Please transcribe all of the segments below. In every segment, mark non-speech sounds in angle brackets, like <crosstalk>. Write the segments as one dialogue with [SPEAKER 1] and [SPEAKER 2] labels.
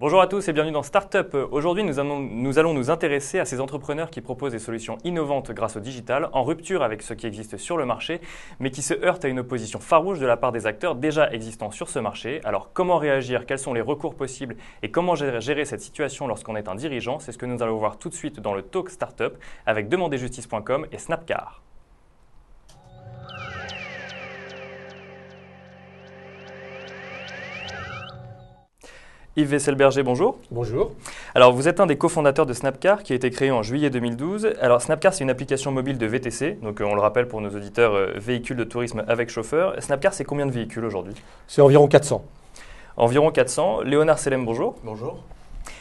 [SPEAKER 1] Bonjour à tous et bienvenue dans Startup. Aujourd'hui, nous allons, nous allons, nous intéresser à ces entrepreneurs qui proposent des solutions innovantes grâce au digital, en rupture avec ce qui existe sur le marché, mais qui se heurtent à une opposition farouche de la part des acteurs déjà existants sur ce marché. Alors, comment réagir Quels sont les recours possibles Et comment gérer, gérer cette situation lorsqu'on est un dirigeant C'est ce que nous allons voir tout de suite dans le Talk Startup avec DemandezJustice.com et Snapcar. Yves Vesselberger, bonjour. Bonjour. Alors, vous êtes un des cofondateurs de Snapcar qui a été créé en juillet 2012. Alors, Snapcar, c'est une application mobile de VTC, donc euh, on le rappelle pour nos auditeurs, euh, véhicules de tourisme avec chauffeur. Snapcar, c'est combien de véhicules aujourd'hui
[SPEAKER 2] C'est environ 400.
[SPEAKER 1] Environ 400. Léonard Selem, bonjour. Bonjour.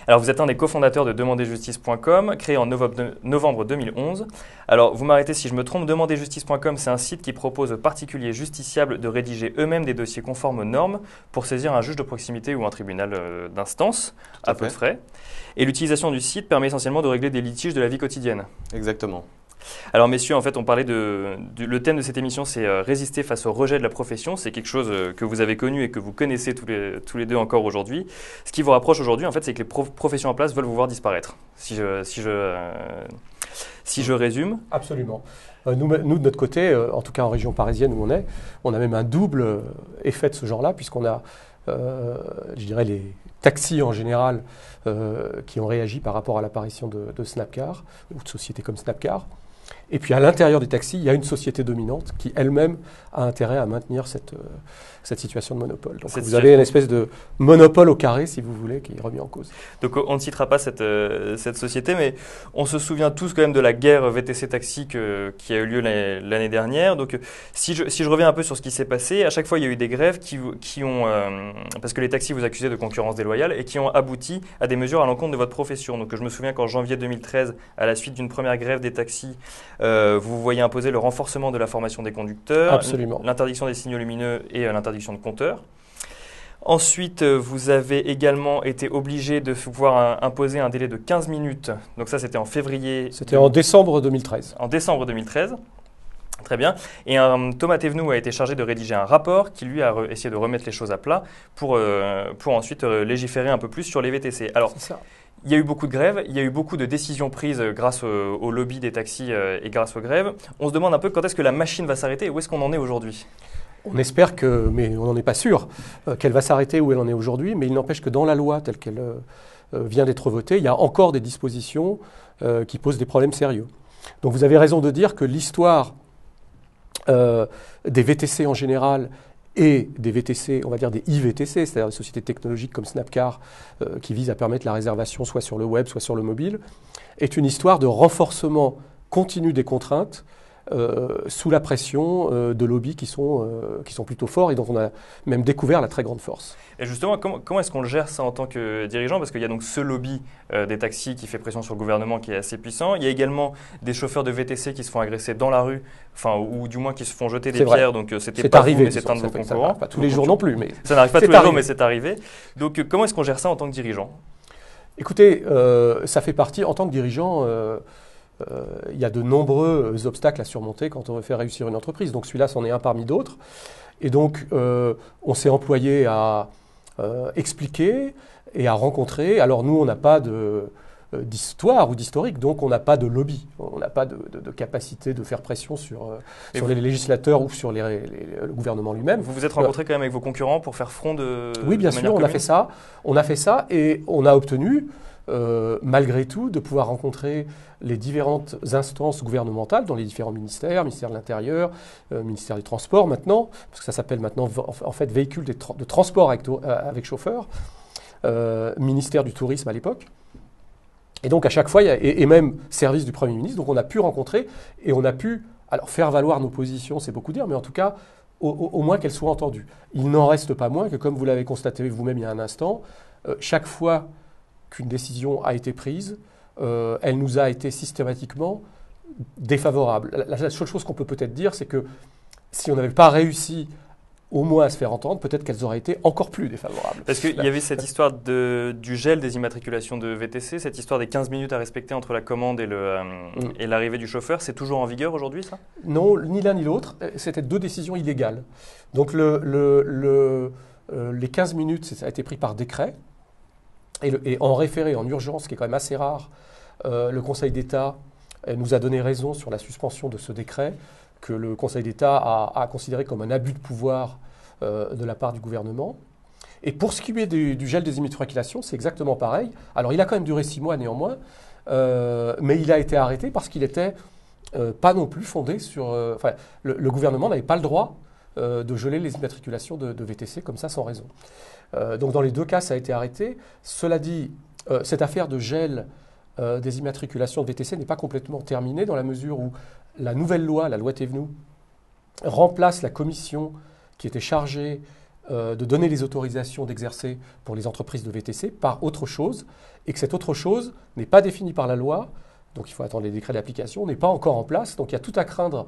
[SPEAKER 1] Alors, vous êtes un des cofondateurs de DemanderJustice.com, créé en novembre 2011. Alors, vous m'arrêtez si je me trompe. Demandezjustice.com, c'est un site qui propose aux particuliers justiciables de rédiger eux-mêmes des dossiers conformes aux normes pour saisir un juge de proximité ou un tribunal euh, d'instance à, peu de frais. Et l'utilisation du site permet essentiellement de régler des litiges de la vie quotidienne. Exactement. Alors messieurs, en fait, on parlait de, le thème de cette émission, c'est euh, résister face au rejet de la profession. C'est quelque chose euh, que vous avez connu et que vous connaissez tous les, deux encore aujourd'hui. Ce qui vous rapproche aujourd'hui, en fait, c'est que les professions en place veulent vous voir disparaître. Si je,
[SPEAKER 2] euh, résume. Absolument. Nous, de notre côté, en tout cas en région parisienne où on est, on a même un double effet de ce genre-là, puisqu'on a je dirais les taxis en général qui ont réagi par rapport à l'apparition de, de, Snapcar ou de sociétés comme Snapcar. Et puis à l'intérieur des taxis, il y a une société dominante qui elle-même a intérêt à maintenir cette, euh, cette situation de monopole. Donc vous avez une espèce de monopole au carré, si vous voulez, qui est remis en cause.
[SPEAKER 1] Donc on ne citera pas cette, euh, cette société, mais on se souvient tous quand même de la guerre VTC Taxi qui a eu lieu l'année dernière. Donc si je, si je, reviens un peu sur ce qui s'est passé, à chaque fois il y a eu des grèves qui, qui ont, euh, parce que les taxis vous accusaient de concurrence déloyale, et qui ont abouti à des mesures à l'encontre de votre profession. Donc je me souviens qu'en janvier 2013, à la suite d'une première grève des taxis, euh, vous voyez imposer le renforcement de la formation des conducteurs, l'interdiction des signaux lumineux et l'interdiction de compteur. Ensuite, euh, vous avez également été obligé de pouvoir euh, imposer un délai de 15 minutes. Donc ça, c'était en février. C'était en
[SPEAKER 2] décembre 2013.
[SPEAKER 1] En décembre 2013. Très bien. Et un, Thomas Thévenoud a été chargé de rédiger un rapport qui, lui, a essayé de remettre les choses à plat pour, euh, pour ensuite légiférer un peu plus sur les VTC. Alors, il y a eu beaucoup de grèves, il y a eu beaucoup de décisions prises grâce au, lobby des taxis et grâce aux grèves. On se demande un peu quand est-ce que la machine va s'arrêter et où est-ce
[SPEAKER 2] qu'on en est aujourd'hui on espère que, mais on n'en est pas sûr, euh, qu'elle va s'arrêter où elle en est aujourd'hui, mais il n'empêche que dans la loi telle qu'elle euh, euh, vient d'être votée, il y a encore des dispositions qui posent des problèmes sérieux. Donc vous avez raison de dire que l'histoire des VTC en général et des VTC, on va dire des IVTC, c'est-à-dire des sociétés technologiques comme Snapcar, qui visent à permettre la réservation soit sur le web, soit sur le mobile, est une histoire de renforcement continu des contraintes euh, sous la pression euh, de lobbies qui sont, euh, qui sont plutôt forts et dont on a même découvert la très grande force.
[SPEAKER 1] Et justement, comment, comment est-ce qu'on gère ça en tant que dirigeant Parce qu'il y a donc ce lobby des taxis qui fait pression sur le gouvernement qui est assez puissant. Il y a également des chauffeurs de VTC qui se font agresser dans la rue, enfin, ou, du moins qui se font jeter des pierres. Donc c'était pas arrivé, mais c'est un de vos concurrents. Pas tous les jours non plus, mais ça n'arrive pas tous les jours, mais c'est arrivé. Donc comment est-ce qu'on gère ça en tant que dirigeant
[SPEAKER 2] Écoutez, ça fait partie en tant que dirigeant. Euh, il y a de nombreux euh, obstacles à surmonter quand on veut faire réussir une entreprise. Donc celui-là, c'en est un parmi d'autres. Et donc, euh, on s'est employé à expliquer et à rencontrer. Alors nous, on n'a pas d'histoire ou d'historique, donc on n'a pas de lobby, on n'a pas de, capacité de faire pression sur, les législateurs ou sur les, le gouvernement lui-même. Vous vous êtes rencontré
[SPEAKER 1] quand même avec vos concurrents pour faire front de... Oui, bien sûr, on a fait ça,
[SPEAKER 2] on a fait ça et on a obtenu euh, malgré tout, de pouvoir rencontrer les différentes instances gouvernementales, dans les différents ministères, ministère de l'Intérieur, euh, ministère des Transports maintenant, parce que ça s'appelle maintenant en fait véhicule de, transport avec, euh, chauffeur, ministère du Tourisme à l'époque. Et donc à chaque fois, et, même service du Premier ministre, donc on a pu rencontrer et on a pu alors faire valoir nos positions, c'est beaucoup dire, mais en tout cas, au moins qu'elles soient entendues. Il n'en reste pas moins que, comme vous l'avez constaté vous-même il y a un instant, chaque fois qu'une décision a été prise, euh, elle nous a été systématiquement défavorable. La, seule chose qu'on peut peut-être dire, c'est que si on n'avait pas réussi au moins à se faire entendre, peut-être qu'elles auraient été encore plus défavorables. Parce qu'il y avait cette
[SPEAKER 1] histoire du gel des immatriculations de VTC, cette histoire des 15 minutes à respecter entre la commande euh, mm. et l'arrivée du chauffeur, c'est toujours en vigueur aujourd'hui ça
[SPEAKER 2] Non, ni l'un ni l'autre, c'était deux décisions illégales. Donc le, le, euh, les 15 minutes, ça a été pris par décret, et, en référé, en urgence, qui est quand même assez rare, euh, le Conseil d'État euh, nous a donné raison sur la suspension de ce décret que le Conseil d'État a, considéré comme un abus de pouvoir euh, de la part du gouvernement. Et pour ce qui est du, gel des immatriculations, c'est exactement pareil. Alors il a quand même duré six mois néanmoins, mais il a été arrêté parce qu'il n'était pas non plus fondé sur. Enfin, le, gouvernement n'avait pas le droit euh, de geler les immatriculations de, VTC comme ça sans raison. Euh, donc dans les deux cas, ça a été arrêté. Cela dit, euh, cette affaire de gel des immatriculations de VTC n'est pas complètement terminée dans la mesure où la nouvelle loi, la loi Tevenou, remplace la commission qui était chargée de donner les autorisations d'exercer pour les entreprises de VTC par autre chose, et que cette autre chose n'est pas définie par la loi, donc il faut attendre les décrets d'application, n'est pas encore en place, donc il y a tout à craindre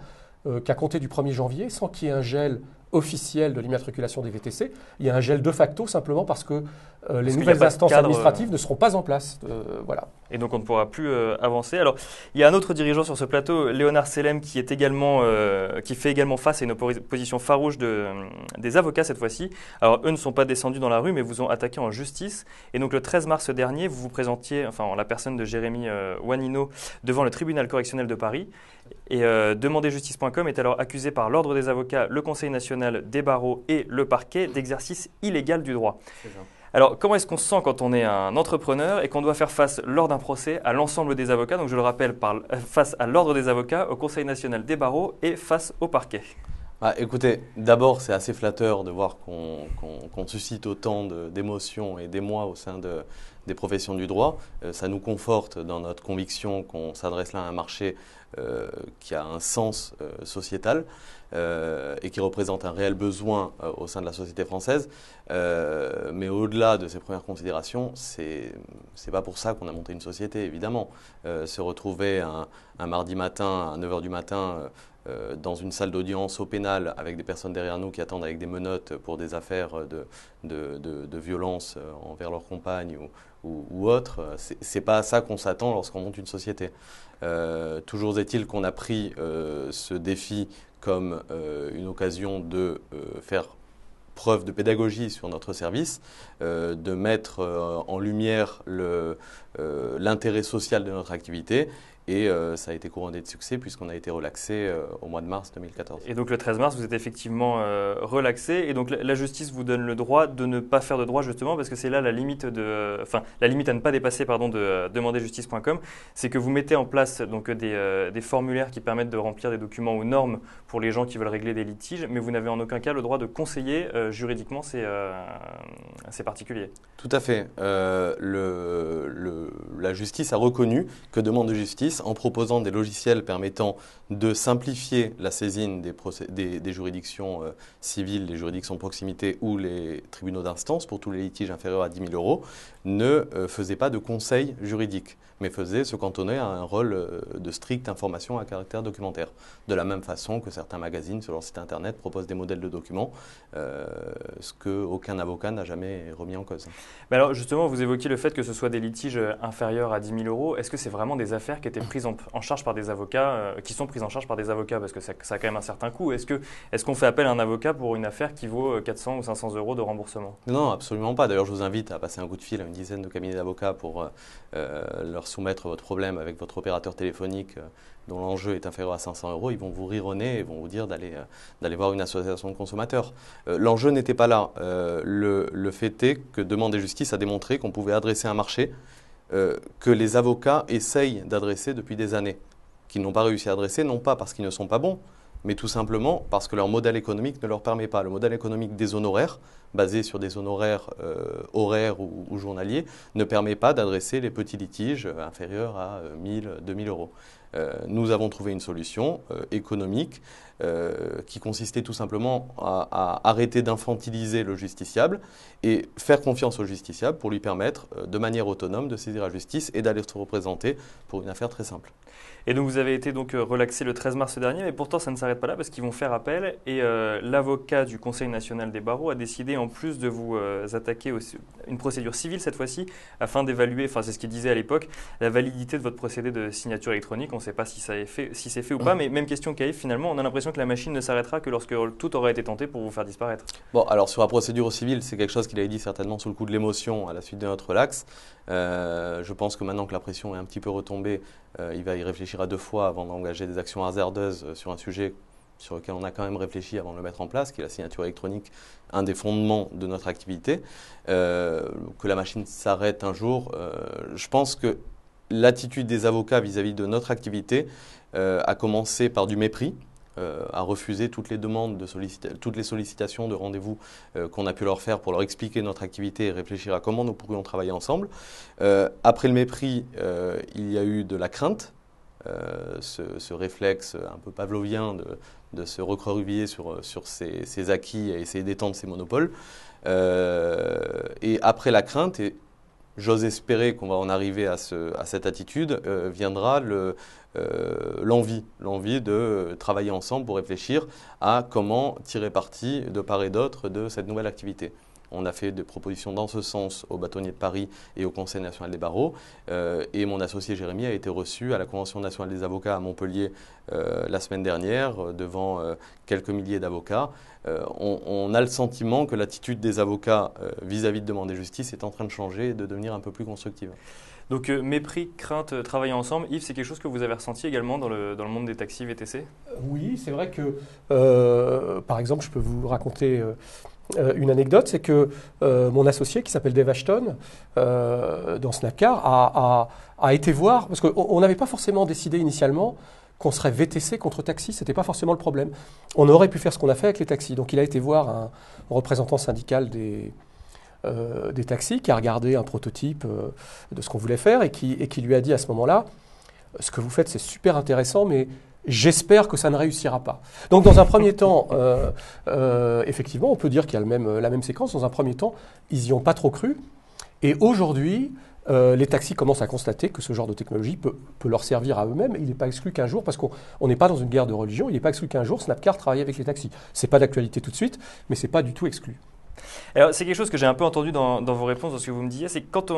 [SPEAKER 2] euh, qu'à compter du 1er janvier, sans qu'il y ait un gel officiel de l'immatriculation des VTC. Il y a un gel de facto simplement parce que euh, les nouvelles instances administratives euh, ne seront pas en place. Euh, voilà.
[SPEAKER 1] Et donc on ne pourra plus avancer. Alors il y a un autre dirigeant sur ce plateau, Léonard Selem, qui, est également, qui fait également face à une opposition farouche de, des avocats cette fois-ci. Alors eux ne sont pas descendus dans la rue, mais vous ont attaqué en justice. Et donc le 13 mars dernier, vous vous présentiez, enfin la personne de Jérémy Wanino, devant le tribunal correctionnel de Paris. Et DemandezJustice.com demanderjustice.com est alors accusé par l'Ordre des avocats, le Conseil national des barreaux et le parquet d'exercice illégal du droit. C'est alors, comment est-ce qu'on se sent quand on est un entrepreneur et qu'on doit faire face lors d'un procès à l'ensemble des avocats Donc, je le rappelle, euh, face à l'ordre des avocats, au Conseil national des barreaux et face au parquet.
[SPEAKER 3] Bah, écoutez, d'abord, c'est assez flatteur de voir qu'on suscite autant d'émotions et d'émoi au sein des professions du droit. Euh, ça nous conforte dans notre conviction qu'on s'adresse là à un marché euh, qui a un sens sociétal. Euh, et qui représente un réel besoin euh, au sein de la société française. Euh, mais au-delà de ces premières considérations, c'est c'est pas pour ça qu'on a monté une société, évidemment. se retrouver un, mardi matin à 9h du matin dans une salle d'audience au pénal avec des personnes derrière nous qui attendent avec des menottes pour des affaires de, de, de, de violence envers leur compagne ou, ou, ou autre. Euh, c'est pas à ça qu'on s'attend lorsqu'on monte une société. Euh, toujours est-il qu'on a pris euh, ce défi comme une occasion de faire preuve de pédagogie sur notre service, de mettre en lumière l'intérêt social de notre activité et euh, ça a été couronné de succès puisqu'on a été relaxé euh, au mois de mars 2014. Et
[SPEAKER 1] donc le 13 mars, vous êtes effectivement euh, relaxé. Et donc la, justice vous donne le droit de ne pas faire de droit justement parce que c'est là la limite de, la limite à ne pas dépasser pardon de demanderjustice.com, c'est que vous mettez en place donc des, formulaires qui permettent de remplir des documents aux normes pour les gens qui veulent régler des litiges, mais vous n'avez en aucun cas le droit de conseiller juridiquement ces, particuliers.
[SPEAKER 3] Tout à fait. la justice a reconnu que demande de justice en proposant des logiciels permettant de simplifier la saisine des, juridictions euh, civiles, les juridictions de proximité ou les tribunaux d'instance pour tous les litiges inférieurs à 10 000 euros, ne euh, faisait pas de conseil juridique, mais faisait se cantonner à un rôle euh, de stricte information à caractère documentaire. De la même façon que certains magazines sur leur site internet proposent des modèles de documents, ce qu'aucun avocat n'a jamais remis en cause. Mais alors justement, vous évoquez le fait que ce soit des litiges inférieurs à 10 000 euros. Est-ce que c'est vraiment des affaires qui étaient
[SPEAKER 1] en, charge par des avocats, euh, qui sont prises en charge par des avocats, parce que ça, a quand même un certain coût. Est-ce qu'on est fait appel à un avocat pour une affaire qui vaut 400 euh, ou 500 euros de remboursement
[SPEAKER 3] Non, absolument pas. D'ailleurs, je vous invite à passer un coup de fil à une dizaine de cabinets d'avocats pour euh, leur soumettre votre problème avec votre opérateur téléphonique dont l'enjeu est inférieur à 500 euros, ils vont vous rire au nez et vont vous dire d'aller voir une association de consommateurs. l'enjeu n'était pas là. le, le, fait est que demander justice a démontré qu'on pouvait adresser un marché euh, que les avocats essayent d'adresser depuis des années, qu'ils n'ont pas réussi à adresser, non pas parce qu'ils ne sont pas bons, mais tout simplement parce que leur modèle économique ne leur permet pas. Le modèle économique des honoraires, basé sur des honoraires euh, horaires ou, journaliers, ne permet pas d'adresser les petits litiges euh, inférieurs à 1000, euh, 2000 euros. nous avons trouvé une solution économique qui consistait tout simplement à arrêter d'infantiliser le justiciable et faire confiance au justiciable pour lui permettre de manière autonome de saisir la justice et d'aller se représenter pour une affaire très simple. Et donc vous avez été donc euh, relaxé le 13 mars dernier, mais pourtant ça ne s'arrête pas là parce qu'ils vont faire appel et
[SPEAKER 1] euh, l'avocat du Conseil national des barreaux a décidé en plus de vous euh, attaquer aussi une procédure civile cette fois-ci afin d'évaluer, enfin c'est ce qu'il disait à l'époque, la validité de votre procédé de signature électronique. On ne sait pas si ça fait, c'est fait ou pas, mmh. mais même question qu'Aïf, finalement, on a l'impression que la machine ne s'arrêtera que lorsque tout aura été tenté pour vous faire disparaître.
[SPEAKER 3] Bon, alors sur la procédure civile, c'est quelque chose qu'il avait dit certainement sous le coup de l'émotion à la suite de notre relax. je pense que maintenant que la pression est un petit peu retombée, euh, il va y réfléchir à deux fois avant d'engager des actions hasardeuses euh, sur un sujet sur lequel on a quand même réfléchi avant de le mettre en place, qui est la signature électronique, un des fondements de notre activité, euh, que la machine s'arrête un jour. je pense que l'attitude des avocats vis-à-vis de notre activité a commencé par du mépris, euh, à refuser toutes les demandes, de toutes les sollicitations de rendez-vous euh, qu'on a pu leur faire pour leur expliquer notre activité et réfléchir à comment nous pourrions travailler ensemble. Euh, après le mépris, il y a eu de la crainte. Ce, réflexe un peu pavlovien de, se recroqueviller sur, sur ses, acquis et essayer d'étendre ses monopoles. et après la crainte, et j'ose espérer qu'on va en arriver à, ce, à cette attitude, viendra le, euh, l'envie, l'envie de travailler ensemble pour réfléchir à comment tirer parti de part et d'autre de cette nouvelle activité. On a fait des propositions dans ce sens au bâtonnier de Paris et au Conseil national des barreaux. Euh, et mon associé Jérémy a été reçu à la Convention nationale des avocats à Montpellier euh, la semaine dernière devant quelques milliers d'avocats. On, a le sentiment que l'attitude des avocats vis à -vis de demander justice est en train de changer et de devenir un peu plus constructive. Donc euh, mépris, crainte, euh, travailler ensemble. Yves, c'est quelque chose
[SPEAKER 1] que vous avez ressenti également dans le, monde des taxis VTC euh,
[SPEAKER 2] Oui, c'est vrai que, par exemple, je peux vous raconter une anecdote, c'est que mon associé qui s'appelle Dave Ashton, dans Snapcar, a, été voir, parce qu'on n'avait pas forcément décidé initialement qu'on serait VTC contre taxi, n'était pas forcément le problème. On aurait pu faire ce qu'on a fait avec les taxis. Donc il a été voir un représentant syndical des euh, des taxis, qui a regardé un prototype euh, de ce qu'on voulait faire et qui, et qui lui a dit à ce moment-là, ce que vous faites c'est super intéressant, mais J'espère que ça ne réussira pas. Donc, dans un premier temps, euh, effectivement, on peut dire qu'il y a même, la même séquence. Dans un premier temps, ils n'y ont pas trop cru. Et aujourd'hui, les taxis commencent à constater que ce genre de technologie peut, leur servir à eux-mêmes. Il n'est pas exclu qu'un jour, parce qu'on n'est pas dans une guerre de religion, il n'est pas exclu qu'un jour Snapcar travaille avec les taxis. C'est pas d'actualité tout de suite, mais c'est pas du tout exclu.
[SPEAKER 1] Alors, c'est quelque chose que j'ai un peu entendu dans, vos réponses, dans ce que vous me disiez, c'est quand,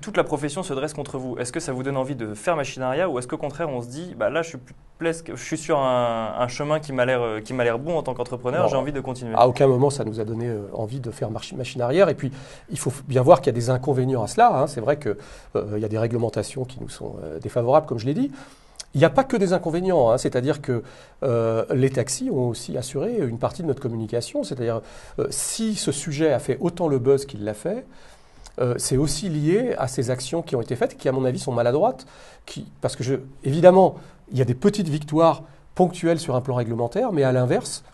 [SPEAKER 1] toute la profession se dresse contre vous, est-ce que ça vous donne envie de faire machinaria ou est-ce qu'au contraire on se dit, bah là je suis, je suis sur un, chemin euh, qui m'a l'air bon en tant qu'entrepreneur, j'ai envie de continuer À
[SPEAKER 2] aucun moment ça nous a donné euh, envie de faire machinaria Et puis il faut bien voir qu'il y a des inconvénients à cela. Hein. C'est vrai qu'il euh, y a des réglementations qui nous sont défavorables, comme je l'ai dit. Il n'y a pas que des inconvénients, hein. c'est-à-dire que euh, les taxis ont aussi assuré une partie de notre communication, c'est-à-dire euh, si ce sujet a fait autant le buzz qu'il l'a fait, euh, c'est aussi lié à ces actions qui ont été faites, qui à mon avis sont maladroites, parce que évidemment, il y a des petites victoires ponctuelles sur un plan réglementaire, mais à l'inverse,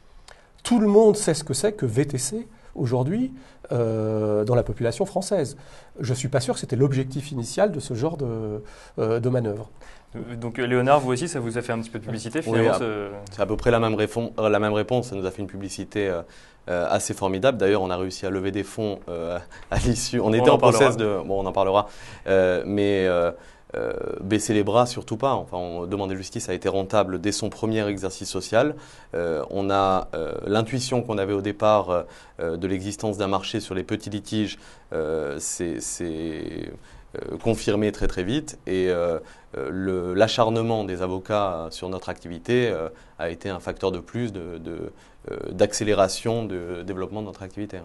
[SPEAKER 2] tout le monde sait ce que c'est que VTC aujourd'hui dans la population française. Je ne suis pas sûr que c'était l'objectif initial de ce genre de manœuvre.
[SPEAKER 1] Donc euh, Léonard, vous aussi, ça vous a fait un petit peu de publicité finalement
[SPEAKER 3] C'est à peu près la même, euh, la même, réponse. Ça nous a fait une publicité euh, assez formidable. D'ailleurs, on a réussi à lever des fonds à l'issue. On, était en, en process de... Bon, on en parlera. mais baisser les bras, surtout pas. Enfin, on justice a été rentable dès son premier exercice social. on a l'intuition qu'on avait au départ de l'existence d'un marché sur les petits litiges. C'est euh, confirmé très très vite et euh, euh, l'acharnement des avocats sur notre activité a été un facteur de plus d'accélération de, de, développement de notre activité.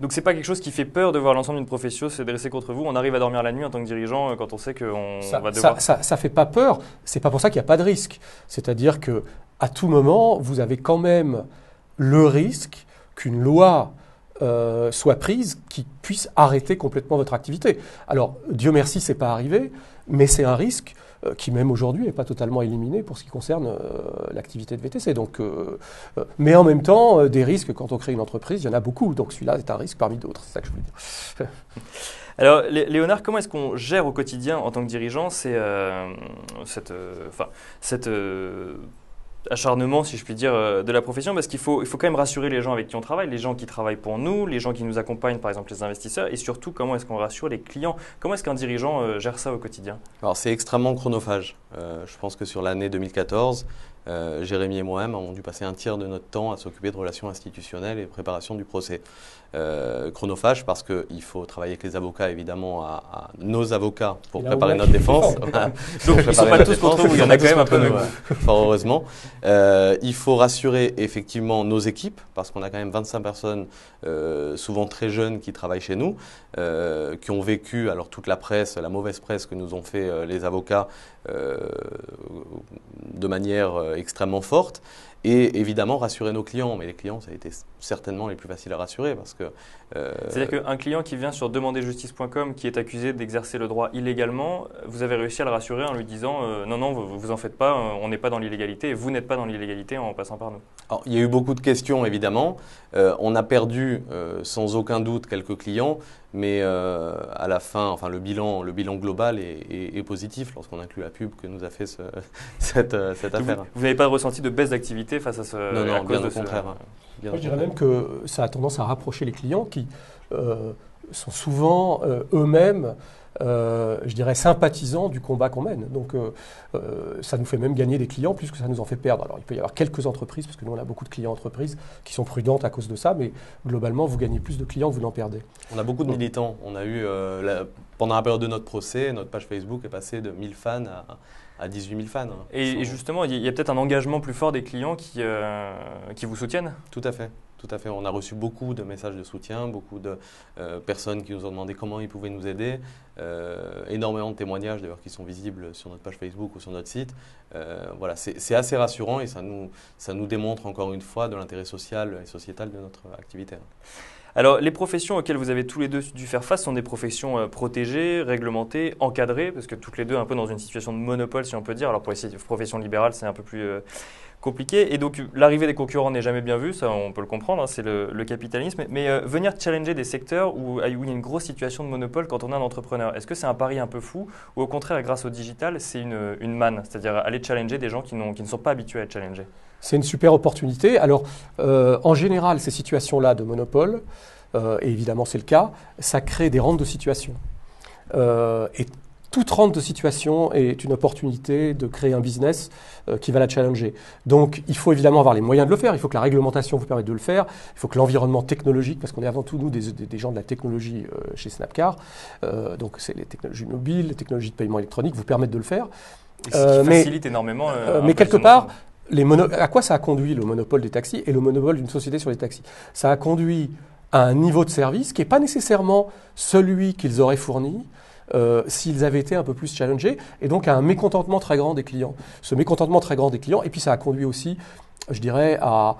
[SPEAKER 3] Donc c'est pas quelque chose qui fait peur de voir l'ensemble d'une profession
[SPEAKER 1] se dresser contre vous. On arrive à dormir la nuit en tant que dirigeant quand on sait qu'on va devoir.
[SPEAKER 2] Ça, ça, fait pas peur. C'est pas pour ça qu'il n'y a pas de risque. C'est-à-dire que à tout moment, vous avez quand même le risque qu'une loi euh, soit prise qui puisse arrêter complètement votre activité. Alors, Dieu merci, c'est pas arrivé, mais c'est un risque euh, qui même aujourd'hui n'est pas totalement éliminé pour ce qui concerne euh, l'activité de VTC. Donc, mais en même temps, des risques quand on crée une entreprise, il y en a beaucoup. Donc celui-là est un risque parmi d'autres. C'est ça que je voulais dire.
[SPEAKER 1] <laughs> Alors, Léonard, comment est-ce qu'on gère au quotidien en tant que dirigeant c'est cette, cette acharnement, si je puis dire, euh, de la profession, parce qu'il faut, il faut quand même rassurer les gens avec qui on travaille, les gens qui travaillent pour nous, les gens qui nous accompagnent, par exemple les investisseurs, et surtout comment est-ce qu'on rassure les clients, comment est-ce qu'un dirigeant euh, gère ça au quotidien
[SPEAKER 3] Alors c'est extrêmement chronophage. Euh, je pense que sur l'année 2014, euh, Jérémy et moi-même avons dû passer un tiers de notre temps à s'occuper de relations institutionnelles et préparation du procès. Euh, chronophage parce qu'il faut travailler avec les avocats, évidemment, à, nos avocats pour préparer notre défense. <laughs> Donc ils ne sont pas tous contre vous, il y en a quand même un peu. fort heureusement. Euh, il faut rassurer effectivement nos équipes parce qu'on a quand même 25 personnes, souvent très jeunes, qui travaillent chez nous, qui ont vécu alors toute la presse, la mauvaise presse que nous ont fait les avocats de manière extrêmement forte et évidemment rassurer nos clients. Mais les clients, ça a été certainement les plus faciles à rassurer parce que. Euh, C'est-à-dire
[SPEAKER 1] qu'un client qui vient sur demanderjustice.com qui est accusé d'exercer le droit illégalement, vous avez réussi à le rassurer en lui disant euh, non, non, vous, vous en faites pas, euh, on n'est pas dans l'illégalité et vous n'êtes pas dans l'illégalité en passant par nous.
[SPEAKER 3] Alors, il y a eu beaucoup de questions évidemment. on a perdu sans aucun doute quelques clients, mais à la fin, enfin, le bilan, le bilan global est, positif lorsqu'on inclut la pub que nous a fait <laughs> cette, cette affaire.
[SPEAKER 1] Vous, n'avez pas ressenti de baisse d'activité face à ce. Non, non, bien de au contraire.
[SPEAKER 2] Hein que ça a tendance à rapprocher les clients qui euh, sont souvent euh, eux-mêmes, euh, je dirais, sympathisants du combat qu'on mène. Donc, ça nous fait même gagner des clients plus que ça nous en fait perdre. Alors, il peut y avoir quelques entreprises, parce que nous, on a beaucoup de clients entreprises qui sont prudentes à cause de ça, mais globalement, vous gagnez plus de clients que vous n'en perdez. On a beaucoup de
[SPEAKER 3] militants. On a eu, pendant la période de notre procès, notre page Facebook est passée de 1000 fans à 18 000 fans. Hein. Et, justement, il y a peut-être un engagement plus fort des clients qui, qui vous soutiennent Tout à fait. Tout à fait. On a reçu beaucoup de messages de soutien, beaucoup de euh, personnes qui nous ont demandé comment ils pouvaient nous aider. Euh, énormément de témoignages d'ailleurs qui sont visibles sur notre page Facebook ou sur notre site. Euh, voilà, c'est assez rassurant et ça nous, ça nous démontre encore une fois de l'intérêt social et sociétal de notre activité. Alors, les professions auxquelles vous avez tous les deux dû faire face sont des
[SPEAKER 1] professions euh, protégées, réglementées, encadrées, parce que toutes les deux un peu dans une situation de monopole, si on peut dire. Alors, pour les professions libérales, c'est un peu plus euh, compliqué. Et donc, l'arrivée des concurrents n'est jamais bien vue, ça on peut le comprendre, hein, c'est le, capitalisme. Mais euh, venir challenger des secteurs où, il y a une grosse situation de monopole quand on est un entrepreneur, est-ce que c'est un pari un peu fou Ou au contraire, grâce au digital, c'est une, manne, c'est-à-dire aller challenger des gens qui, qui ne sont pas habitués à challenger
[SPEAKER 2] c'est une super opportunité. Alors, euh, en général, ces situations-là de monopole, euh, et évidemment c'est le cas, ça crée des rentes de situation. Euh, et toute rente de situation est une opportunité de créer un business qui va la challenger. Donc, il faut évidemment avoir les moyens de le faire. Il faut que la réglementation vous permette de le faire. Il faut que l'environnement technologique, parce qu'on est avant tout nous des, gens de la technologie chez Snapcar, donc c'est les technologies mobiles, les technologies de paiement électronique vous permettent de le faire. Et ce qui facilite énormément. mais quelque part, les à quoi ça a conduit le monopole des taxis et le monopole d'une société sur les taxis Ça a conduit à un niveau de service qui n'est pas nécessairement celui qu'ils auraient fourni euh, s'ils avaient été un peu plus challengés, et donc à un mécontentement très grand des clients. Ce mécontentement très grand des clients, et puis ça a conduit aussi, je dirais, à,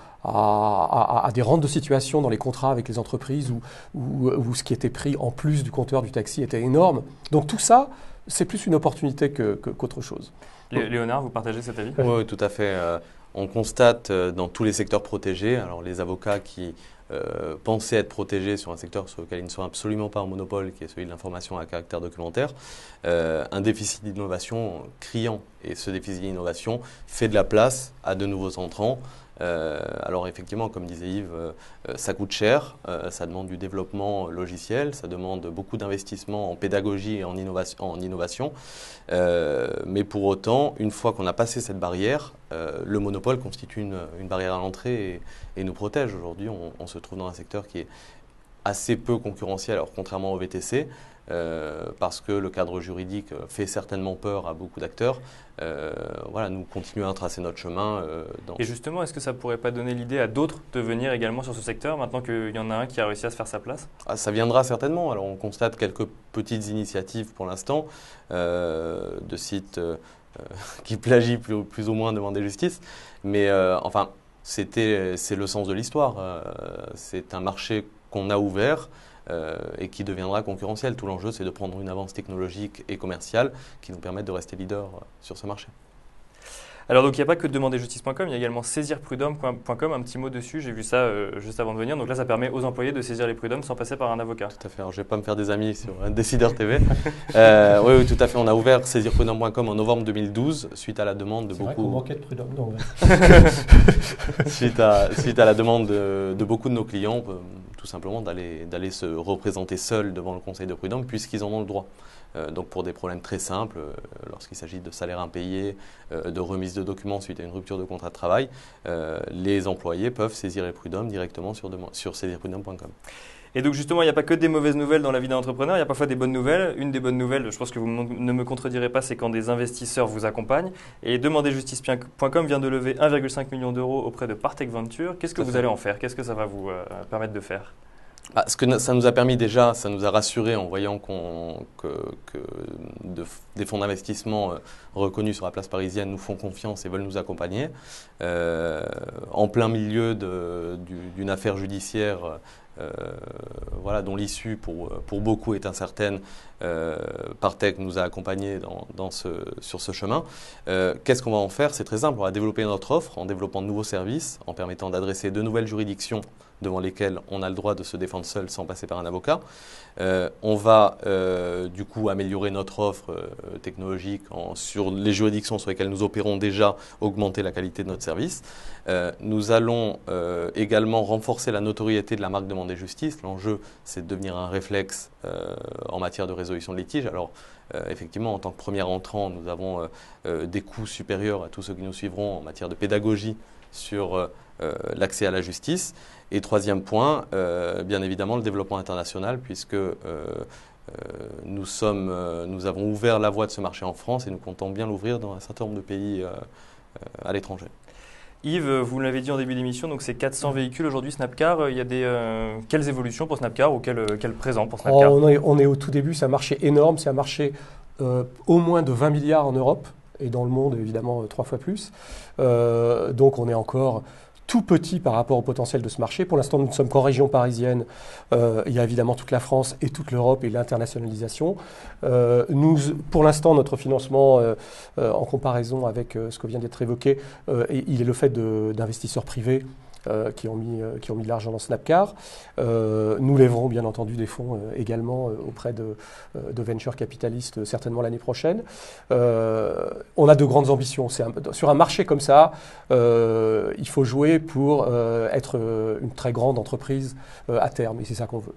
[SPEAKER 2] des rentes de situation dans les contrats avec les entreprises où, où, ce qui était pris en plus du compteur du taxi était énorme. Donc tout ça, c'est plus une opportunité qu'autre chose.
[SPEAKER 3] Léonard, vous partagez cet avis oui, tout à fait. Euh, on constate euh, dans tous les secteurs protégés, alors les avocats qui euh, pensaient être protégés sur un secteur sur lequel ils ne sont absolument pas en monopole, qui est celui de l'information à caractère documentaire, un déficit d'innovation criant. Et ce déficit d'innovation fait de la place à de nouveaux entrants, euh, alors effectivement, comme disait Yves, euh, euh, ça coûte cher, ça demande du développement logiciel, ça demande beaucoup d'investissement en pédagogie et en, innovation. mais pour autant, une fois qu'on a passé cette barrière, le monopole constitue une, barrière à l'entrée et, nous protège. Aujourd'hui, on, se trouve dans un secteur qui est assez peu concurrentiel, alors contrairement au VTC, euh, parce que le cadre juridique fait certainement peur à beaucoup d'acteurs. Euh, voilà, nous continuons à tracer notre chemin. Euh, Et justement, est-ce que ça pourrait pas donner l'idée à d'autres de
[SPEAKER 1] venir également sur ce secteur, maintenant qu'il y en a un qui a réussi à se faire sa place
[SPEAKER 3] ah, Ça viendra certainement. Alors on constate quelques petites initiatives pour l'instant de sites <laughs> qui plagient plus, ou moins demander justice. Mais enfin, c'est le sens de l'histoire. c'est un marché qu'on a ouvert euh, et qui deviendra concurrentiel. Tout l'enjeu, c'est de prendre une avance technologique et commerciale qui nous permette de rester leader euh, sur ce marché.
[SPEAKER 1] Alors donc il n'y a pas que demanderjustice.com, il y a également saisirprud'homme.com, un petit mot dessus, j'ai vu ça
[SPEAKER 3] euh, juste avant de venir. Donc là ça permet aux employés de saisir les prud'hommes sans passer par un avocat. Tout à fait, je ne vais pas me faire des amis sur un Décideur TV. oui, oui, tout à fait, on a ouvert saisirprud'homme.com en novembre 2012 suite à la demande de beaucoup... de <laughs> suite, suite à la demande de, beaucoup de nos clients tout simplement d'aller se représenter seul devant le Conseil de prud'homme puisqu'ils en ont le droit. Euh, donc pour des problèmes très simples, euh, lorsqu'il s'agit de salaire impayé, euh, de remise de documents suite à une rupture de contrat de travail, les employés peuvent saisir les prud'hommes directement sur, sur saisirprud'homme.com. Et donc justement, il n'y a pas que des mauvaises nouvelles dans la vie d'un entrepreneur, il y a
[SPEAKER 1] parfois des bonnes nouvelles. Une des bonnes nouvelles, je pense que vous ne me contredirez pas, c'est quand des investisseurs vous accompagnent. Et demanderjustice.com vient de lever 1,5 million d'euros auprès de Partech Venture. Qu'est-ce que vous allez en
[SPEAKER 3] faire Qu'est-ce que ça va vous euh, permettre de faire bah, ce que ça nous a permis déjà, ça nous a rassuré en voyant que, des fonds d'investissement euh, reconnus sur la place parisienne nous font confiance et veulent nous accompagner. Euh, en plein milieu d'une affaire judiciaire euh, voilà, dont l'issue pour, beaucoup est incertaine, euh, Partech nous a accompagnés sur ce chemin. Euh, qu'est-ce qu'on va en faire C'est très simple, on va développer notre offre en développant de nouveaux services, en permettant d'adresser de nouvelles juridictions devant lesquels on a le droit de se défendre seul sans passer par un avocat. Euh, on va euh, du coup améliorer notre offre euh, technologique en, sur les juridictions sur lesquelles nous opérons déjà, augmenter la qualité de notre service. nous allons également renforcer la notoriété de la marque demander justice. L'enjeu, c'est de devenir un réflexe en matière de résolution de litiges. Alors, effectivement, en tant que premier entrant, nous avons des coûts supérieurs à tous ceux qui nous suivront en matière de pédagogie sur l'accès à la justice. Et troisième point, euh, bien évidemment, le développement international, puisque euh, euh, nous, sommes, nous, avons ouvert la voie de ce marché en France et nous comptons bien l'ouvrir dans un certain nombre de pays à l'étranger. Yves, vous l'avez dit en début d'émission, donc c'est 400 véhicules
[SPEAKER 1] aujourd'hui Snapcar. Il y des quelles évolutions pour Snapcar ou quel, quel présent pour Snapcar oh, on, est,
[SPEAKER 2] on, est, au tout début, c'est un marché énorme, c'est un marché au moins de 20 milliards en Europe et dans le monde évidemment trois fois plus. donc on est encore tout petit par rapport au potentiel de ce marché. Pour l'instant, nous ne sommes qu'en région parisienne. Euh, il y a évidemment toute la France et toute l'Europe et l'internationalisation. Euh, nous, pour l'instant, notre financement, euh, en comparaison avec ce que vient d'être évoqué, il est le fait d'investisseurs privés euh, qui ont mis, euh, qui ont mis de l'argent dans Snapcar. Euh, nous lèverons bien entendu des fonds également auprès de, ventures venture capitalistes certainement l'année prochaine. on a de grandes ambitions. Un, sur un marché comme ça, il faut jouer pour être une très grande entreprise à terme et c'est ça qu'on veut.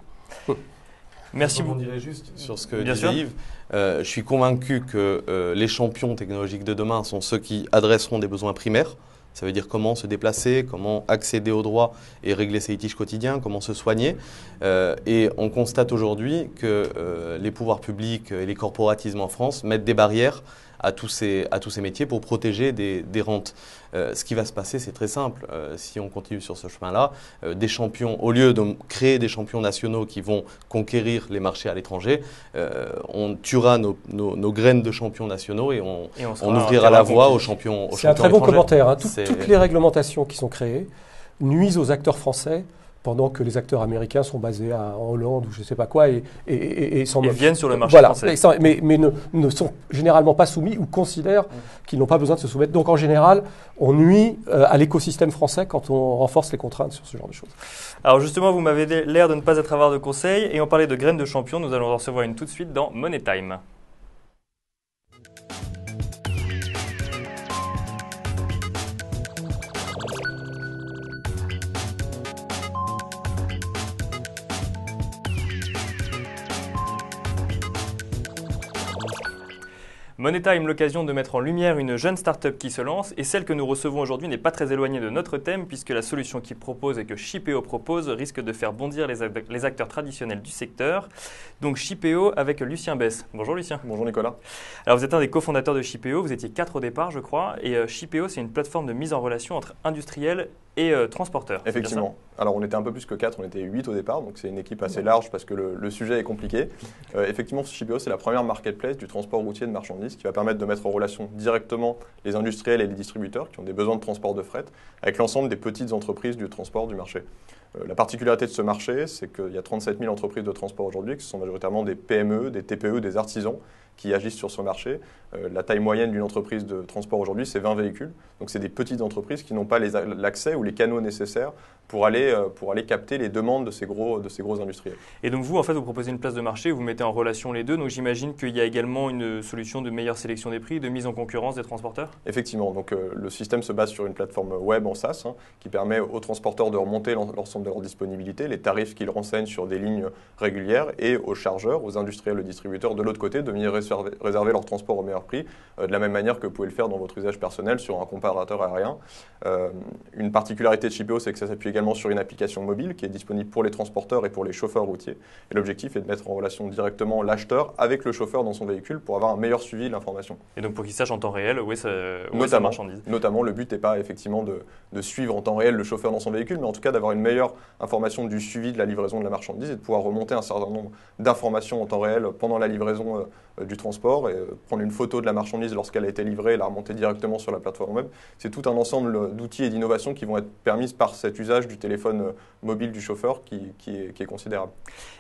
[SPEAKER 2] Merci beaucoup.
[SPEAKER 3] juste sur ce que Bien Yves. je suis convaincu que les champions technologiques de demain sont ceux qui adresseront des besoins primaires. Ça veut dire comment se déplacer, comment accéder aux droits et régler ses litiges quotidiens, comment se soigner. Euh, et on constate aujourd'hui que euh, les pouvoirs publics et les corporatismes en France mettent des barrières à tous ces, à tous ces métiers pour protéger des, des rentes. Euh, ce qui va se passer, c'est très simple. Euh, si on continue sur ce chemin-là, euh, des champions, au lieu de créer des champions nationaux qui vont conquérir les marchés à l'étranger, on tuera nos, nos, graines de champions nationaux et on, on, ouvrira la voie aux champions. Aux c'est un très bon commentaire. Hein. toutes les
[SPEAKER 2] réglementations qui sont créées nuisent aux acteurs français pendant que les acteurs américains sont basés à, en Hollande ou je ne sais pas quoi et, et, et, et viennent sur le marché français. mais, ne, sont généralement pas soumis ou considèrent qu'ils n'ont pas besoin de se soumettre. Donc en général, on nuit euh, à l'écosystème français quand on renforce les contraintes sur ce genre de choses.
[SPEAKER 1] Alors justement, vous m'avez l'air de ne pas être avoir de conseils et on parlait de graines de champion. Nous allons en recevoir une tout de suite dans Money Time. Moneta aime l'occasion de mettre en lumière une jeune start-up qui se lance. Et celle que nous recevons aujourd'hui n'est pas très éloignée de notre thème, puisque la solution qu'il propose et que Shipeo propose risque de faire bondir les acteurs traditionnels du secteur. Donc Shipeo avec Lucien Bess. Bonjour Lucien. Bonjour Nicolas. Alors vous êtes un des cofondateurs de Shipeo, vous étiez quatre au départ je crois, et euh, Shipeo c'est une plateforme de mise en relation entre industriels et euh, transporteurs. Effectivement.
[SPEAKER 4] Alors on était un peu plus que 4, on était 8 au départ, donc c'est une équipe assez large parce que le, sujet est compliqué. Euh, effectivement, Shibio, c'est la première marketplace du transport routier de marchandises qui va permettre de mettre en relation directement les industriels et les distributeurs qui ont des besoins de transport de fret avec l'ensemble des petites entreprises du transport du marché. Euh, la particularité de ce marché, c'est qu'il y a 37 000 entreprises de transport aujourd'hui qui sont majoritairement des PME, des TPE, des artisans qui agissent sur ce marché. Euh, la taille moyenne d'une entreprise de transport aujourd'hui, c'est 20 véhicules. Donc c'est des petites entreprises qui n'ont pas l'accès ou les canaux nécessaires pour aller, euh, pour aller capter les demandes de ces, gros, de ces gros industriels.
[SPEAKER 1] Et donc vous, en fait, vous proposez une place de marché, vous mettez en relation les deux. Donc j'imagine qu'il y a également une solution de meilleure sélection des prix, de mise en concurrence des transporteurs
[SPEAKER 4] Effectivement. Donc euh, le système se base sur une plateforme web en SaaS hein, qui permet aux transporteurs de remonter l'ensemble de leur disponibilité, les tarifs qu'ils renseignent sur des lignes régulières et aux chargeurs, aux industriels, aux distributeurs de l'autre côté de venir réserver, leur transport au meilleur prix, euh, de la même manière que vous pouvez le faire dans votre usage personnel sur un comparateur aérien. Euh, une particularité de Chipeo, c'est que ça s'appuie également sur une application mobile qui est disponible pour les transporteurs et pour les chauffeurs routiers. Et l'objectif est de mettre en relation directement l'acheteur avec le chauffeur dans son véhicule pour avoir un meilleur suivi de l'information.
[SPEAKER 1] Et donc pour qu'il sache en temps réel où est sa, marchandise.
[SPEAKER 4] Notamment, le but n'est pas effectivement de, suivre en temps réel le chauffeur dans son véhicule, mais en tout cas d'avoir une meilleure information du suivi de la livraison de la marchandise et de pouvoir remonter un certain nombre d'informations en temps réel pendant la livraison euh, du transport et euh, prendre une photo de la marchandise lorsqu'elle a été livrée et la remonter directement sur la plateforme web. C'est tout un ensemble euh, d'outils et d'innovations qui vont être permises par cet usage du téléphone euh, mobile du chauffeur qui, qui, est, considérable.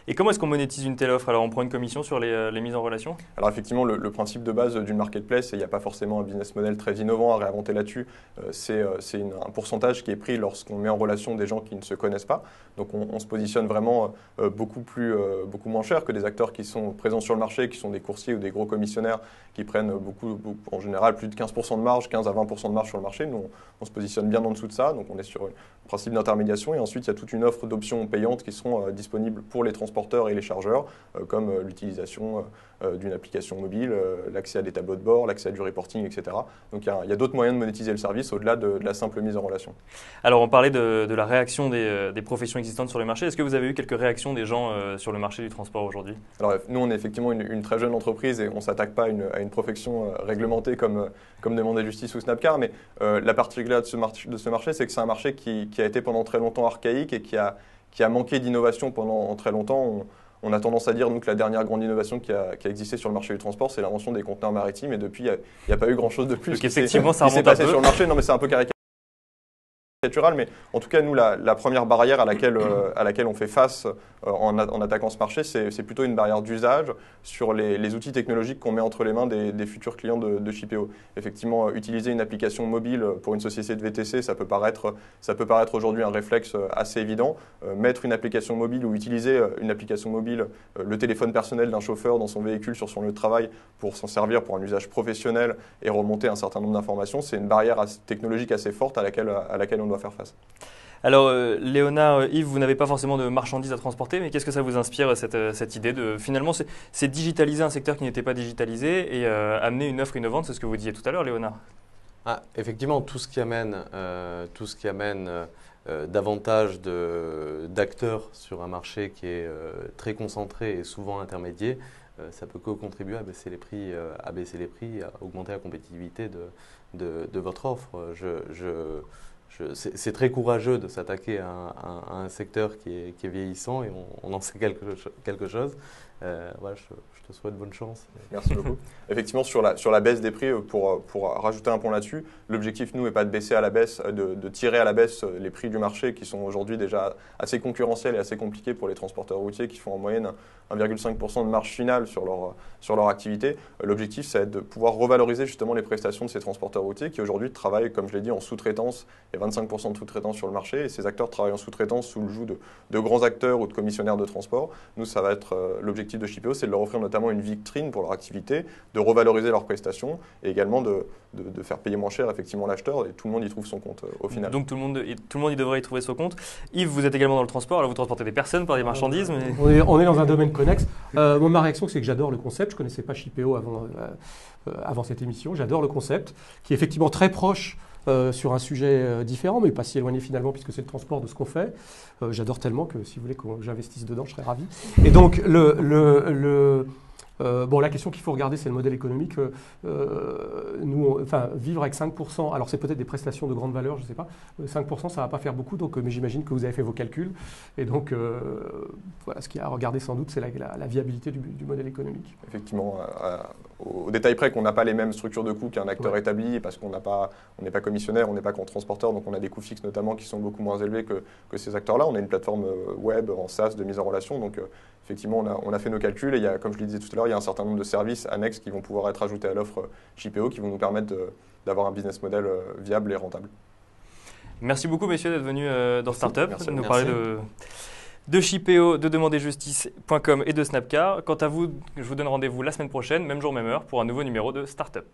[SPEAKER 4] Et comment est-ce qu'on monétise une telle offre Alors on prend une commission sur
[SPEAKER 1] les, les mises en relation
[SPEAKER 4] Alors effectivement, le, principe de base d'une marketplace, et il n'y a pas forcément un business model très innovant à réinventer là-dessus, c'est un pourcentage qui est pris lorsqu'on met en relation des gens qui ne se connaissent pas. Donc on, on se positionne vraiment beaucoup, plus, beaucoup moins cher que des acteurs qui sont présents sur le marché, qui sont des coursiers ou des les gros commissionnaires qui prennent beaucoup, en général plus de 15% de marge, 15 à 20% de marge sur le marché. Nous, on, se positionne bien en dessous de ça, donc on est sur le principe d'intermédiation. Et ensuite, il y a toute une offre d'options payantes qui seront euh, disponibles pour les transporteurs et les chargeurs, euh, comme euh, l'utilisation euh, d'une application mobile, euh, l'accès à des tableaux de bord, l'accès à du reporting, etc. Donc il y a, d'autres moyens de monétiser le service au-delà de, la simple mise en relation.
[SPEAKER 1] Alors on parlait de, la réaction euh, des, professions existantes sur le marché. Est-ce que vous avez eu quelques réactions des gens sur le marché du transport aujourd'hui
[SPEAKER 4] Alors nous, on est effectivement une, très jeune entreprise et on ne s'attaque pas à une, profession réglementée comme, comme à justice ou Snapcar, mais la particularité de, de ce, marché, c'est que c'est un marché qui, a été pendant très longtemps archaïque et qui a, qui a manqué d'innovation pendant très longtemps. On a tendance à dire, nous, que la dernière grande innovation qui a, existé sur le marché du transport, c'est l'invention des conteneurs maritimes. Et depuis, il n'y a, pas eu grand-chose de plus. Donc, effectivement, ça un peu. sur le marché. Non, mais c'est un peu mais en tout cas, nous, la, première barrière à laquelle, euh, à laquelle on fait face euh, en, attaquant ce marché, c'est plutôt une barrière d'usage sur les, outils technologiques qu'on met entre les mains des, futurs clients de, de Effectivement, euh, utiliser une application mobile pour une société de VTC, ça peut paraître, ça peut paraître aujourd'hui un réflexe assez évident. mettre une application mobile ou utiliser une application mobile, le téléphone personnel d'un chauffeur dans son véhicule sur son lieu de travail pour s'en servir pour un usage professionnel et remonter un certain nombre d'informations, c'est une barrière technologique assez forte à laquelle, à laquelle on doit faire face.
[SPEAKER 1] Alors, euh, Léonard, euh, Yves, vous n'avez pas forcément de marchandises à transporter, mais qu'est-ce que ça vous inspire, euh, cette, cette idée de finalement, c'est digitaliser un secteur qui n'était pas digitalisé et amener une offre innovante, c'est ce que vous disiez tout à l'heure, Léonard
[SPEAKER 3] ah, Effectivement, tout ce qui amène, tout ce qui amène davantage d'acteurs sur un marché qui est très concentré et souvent intermédiaire ça peut co contribuer à baisser les prix, à baisser les prix, à augmenter la compétitivité de, votre offre. je c'est très courageux de s'attaquer à, un secteur qui est, vieillissant et on, en sait quelque, chose. Euh, souhaite bonne chance.
[SPEAKER 4] Merci beaucoup. <laughs> Effectivement, sur la, sur la baisse des prix, euh, pour, euh, pour euh, rajouter un point là-dessus, l'objectif, nous, n'est pas de baisser à la baisse, de, tirer à la baisse les prix du marché qui sont aujourd'hui déjà assez concurrentiels et assez compliqués pour les transporteurs routiers qui font en moyenne 1,5% de marge finale sur leur, sur leur activité. L'objectif, c'est de pouvoir revaloriser justement les prestations de ces transporteurs routiers qui aujourd'hui travaillent, comme je l'ai dit, en sous-traitance. et 25% de sous-traitance sur le marché et ces acteurs travaillent en sous-traitance sous le joug de, de, grands acteurs ou de commissionnaires de transport. Nous, ça va être l'objectif de Chipeo, c'est de leur offrir notamment une vitrine pour leur activité, de revaloriser leurs prestations et également de, de, faire payer moins cher effectivement l'acheteur et tout le monde y trouve son compte euh, au final. Donc
[SPEAKER 1] tout le, monde, tout le monde y devrait y trouver son compte. Yves, vous êtes également dans le transport, alors vous transportez des personnes par des marchandises. On,
[SPEAKER 2] est, dans un domaine connexe. Euh, moi, ma réaction, c'est que j'adore le concept. Je ne connaissais pas Chipeo avant, euh, avant cette émission. J'adore le concept qui est effectivement très proche sur un sujet différent, mais pas si éloigné finalement, puisque c'est le transport de ce qu'on fait. J'adore tellement que si vous voulez que j'investisse dedans, je serais ravi. Et donc, le, le euh, bon, la question qu'il faut regarder, c'est le modèle économique. Euh, euh, nous, enfin, vivre avec 5%, alors c'est peut-être des prestations de grande valeur, je ne sais pas. 5%, ça ne va pas faire beaucoup, donc, mais j'imagine que vous avez fait vos calculs. Et donc, voilà, ce qu'il y a à regarder sans doute, c'est la, viabilité du, modèle économique.
[SPEAKER 4] Effectivement, au détail près qu'on n'a pas les mêmes structures de coûts qu'un acteur établi, parce qu'on n'est pas, pas commissionnaire, on n'est pas contre transporteur, donc on a des coûts fixes notamment qui sont beaucoup moins élevés que, ces acteurs-là. On a une plateforme web en SaaS de mise en relation, donc effectivement, on a, on a fait nos calculs et il y a, comme je le disais tout à l'heure, il y a un certain nombre de services annexes qui vont pouvoir être ajoutés à l'offre euh, JPO qui vont nous permettre d'avoir un business model euh, viable et rentable.
[SPEAKER 1] Merci beaucoup, messieurs, d'être venus euh, dans Startup, de nous parler de de de demanderjustice.com et de Snapcar. Quant à vous, je vous donne rendez-vous la semaine prochaine, même jour, même heure, pour un nouveau numéro de Startup.